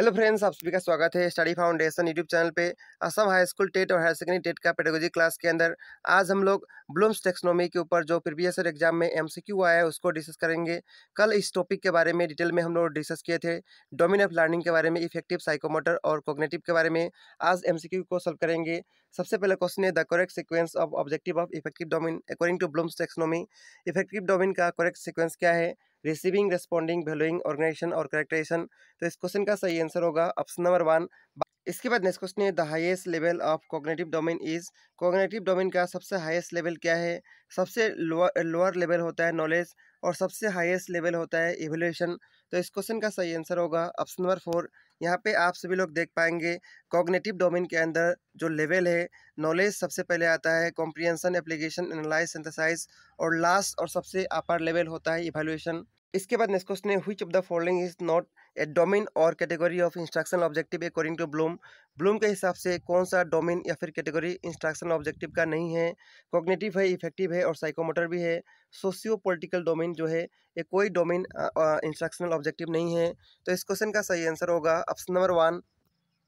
hello friends आप सभी का स्वागत है स्टडी फाउंडेशन यूट्यूब चैनल पे असम हाई स्कूल टेट और हायर सेकेंडरी टेट का पेडागोजी क्लास के अंदर आज हम लोग ब्लूम्स टेक्सनोमी के ऊपर जो प्रीवियस ईयर एग्जाम में एमसीक्यू आया है उसको डिस्कस करेंगे कल इस टॉपिक के बारे में डिटेल में हम लोग डिस्कस किए थे डोमिन ऑफ लर्निंग के बारे में इफेक्टिव साइकोमोटर और कोग्नेटिव के बारे में आज एम को सॉल्व करेंगे सबसे पहला क्वेश्चन है the correct sequence of objective of affective domain according to Bloom's taxonomy affective domain का करेक्ट सिक्वेंस क्या है रिसीविंग रेस्पॉन्डिंग वैल्यूइंग ऑर्गेनाइजेशन और करेक्टरेशन तो इस क्वेश्चन का सही आंसर होगा ऑप्शन नंबर वन इसके बाद नेक्स्ट क्वेश्चन है the highest level of cognitive domain is cognitive domain का सबसे हाईएस्ट लेवल क्या है सबसे लोअर लेवल होता है नॉलेज और सबसे हाईएस्ट लेवल होता है एवोल्यूशन तो इस क्वेश्चन का सही आंसर होगा ऑप्शन नंबर फोर यहाँ पे आप सभी लोग देख पाएंगे कॉग्नेटिव डोमेन के अंदर जो लेवल है नॉलेज सबसे पहले आता है कॉम्प्रिहेंसन एप्लीकेशन एनालाइज सिंथेसाइज और लास्ट और सबसे अपर लेवल होता है इवेल्यूशन इसके बाद नेक्स्ट क्वेश्चन है which of the following is not a domain और category of instruction objective according to Bloom Bloom के हिसाब से कौन सा डोमेन या फिर कैटेगरी इंस्ट्रक्शन ऑब्जेक्टिव का नहीं है कॉग्नेटिव है इफेक्टिव है और साइकोमोटर भी है सोशियो पोलिटिकल डोमेन जो है ये कोई डोमेन इंस्ट्रक्शनल ऑब्जेक्टिव नहीं है तो इस क्वेश्चन का सही आंसर होगा ऑप्शन नंबर वन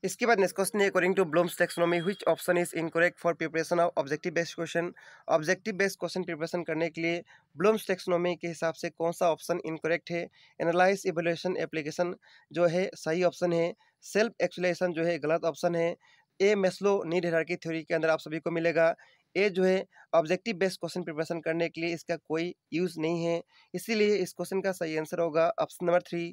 इसके बाद नेक्स्ट क्वेश्चन है according to Bloom's taxonomy which option is incorrect for preparation of objective based question objective based question preparation करने के लिए ब्लूम्स टेक्सोनॉमी के हिसाब से कौन सा ऑप्शन इनकोरेक्ट है एनालाइज इवेल्यूशन एप्लीकेशन जो है सही ऑप्शन है सेल्फ एक्सुलेशन जो है गलत ऑप्शन है ए मेस्लो नीड की थ्योरी के अंदर आप सभी को मिलेगा ए जो है ऑब्जेक्टिव बेस्ड क्वेश्चन प्रिपरेशन करने के लिए इसका कोई यूज़ नहीं है इसीलिए इस क्वेश्चन का सही आंसर होगा ऑप्शन नंबर थ्री